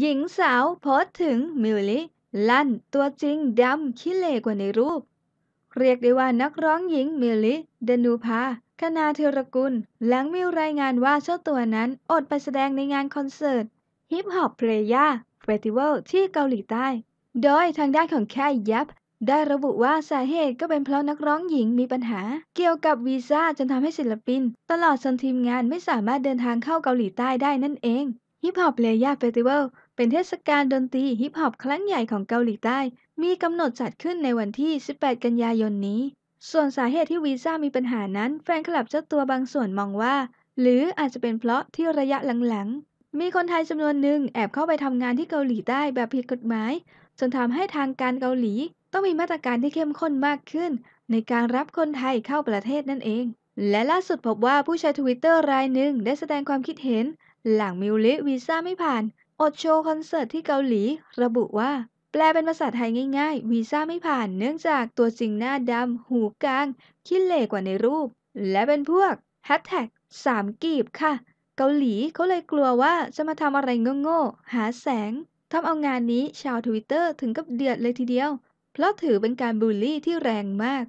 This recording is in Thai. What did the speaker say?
หญิงสาว โพสถึง มิวลิลั่น ตัวจริงดำขี้เลกว่าในรูป เรียกได้ว่านักร้องหญิง มิลิ ดนูพาคณาเทรกุล หลังมีรายงานว่าเจ้าตัวนั้น อดไปแสดงในงานคอนเสิร์ตฮิปฮอปเพลย่าเฟสติวัลที่เกาหลีใต้ โดยทางด้านของแค่ยับ ได้ระบุว่า สาเหตุก็เป็นเพราะนักร้องหญิงมีปัญหา เกี่ยวกับวีซ่าจนทำให้ศิลปิน ตลอดจนทีมงานไม่สามารถเดินทางเข้าเกาหลีใต้ได้นั่นเองฮิปฮอปเลยาเฟสติวัลเป็นเทศกาลดนตรีฮิปฮอปครั้งใหญ่ของเกาหลีใต้ มีกำหนดจัดขึ้นในวันที่ 18 กันยายนนี้ ส่วนสาเหตุที่วีซ่ามีปัญหานั้นแฟนคลับเจ้าตัวบางส่วนมองว่า หรืออาจจะเป็นเพราะที่ระยะหลังๆ มีคนไทยจำนวนหนึ่งแอบเข้าไปทำงานที่เกาหลีใต้แบบผิดกฎหมาย จนทำให้ทางการเกาหลี ต้องมีมาตรการที่เข้มข้นมากขึ้น ในการรับคนไทยเข้าประเทศนั่นเอง และล่าสุดพบว่าผู้ใช้ทวิตเตอร์รายหนึ่งได้แสดงความคิดเห็นหลังมิวลิวีซ่าไม่ผ่าน อดโชว์คอนเสิร์ตที่เกาหลีระบุว่า แปลเป็นภาษาไทยง่ายๆวีซ่าไม่ผ่านเนื่องจากตัวจริงหน้าดำหูกลางขี้เหล่กว่าในรูป และเป็นพวกแฮชแท็กสามกีบค่ะ เกาหลีเขาเลยกลัวว่าจะมาทำอะไรโง่ๆหาแสงทำเอางานนี้ชาวทวิตเตอร์ถึงกับเดือดเลยทีเดียว เพราะถือเป็นการบูลลี่ที่แรงมาก